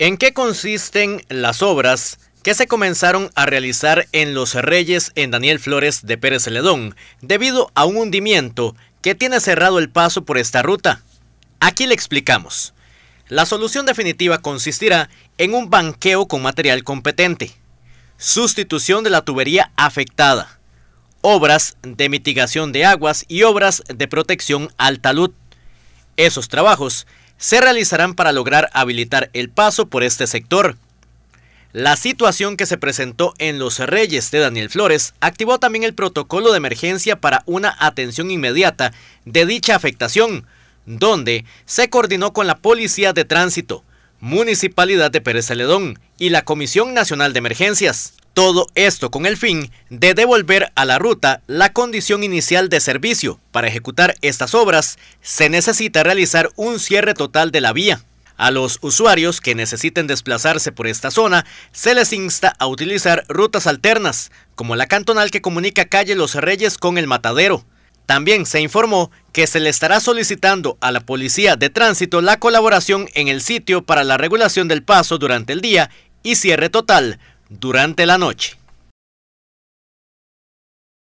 ¿En qué consisten las obras que se comenzaron a realizar en Los Reyes en Daniel Flores de Pérez Celedón debido a un hundimiento que tiene cerrado el paso por esta ruta? Aquí le explicamos. La solución definitiva consistirá en un banqueo con material competente, sustitución de la tubería afectada, obras de mitigación de aguas y obras de protección al talud. Esos trabajos se realizarán para lograr habilitar el paso por este sector. La situación que se presentó en Los Reyes de Daniel Flores activó también el protocolo de emergencia para una atención inmediata de dicha afectación, donde se coordinó con la Policía de Tránsito, Municipalidad de Pérez Celedón y la Comisión Nacional de Emergencias. Todo esto con el fin de devolver a la ruta la condición inicial de servicio. Para ejecutar estas obras se necesita realizar un cierre total de la vía. A los usuarios que necesiten desplazarse por esta zona, se les insta a utilizar rutas alternas, como la cantonal que comunica calle Los Reyes con el Matadero. También se informó que se le estará solicitando a la Policía de Tránsito la colaboración en el sitio para la regulación del paso durante el día y cierre total, durante la noche.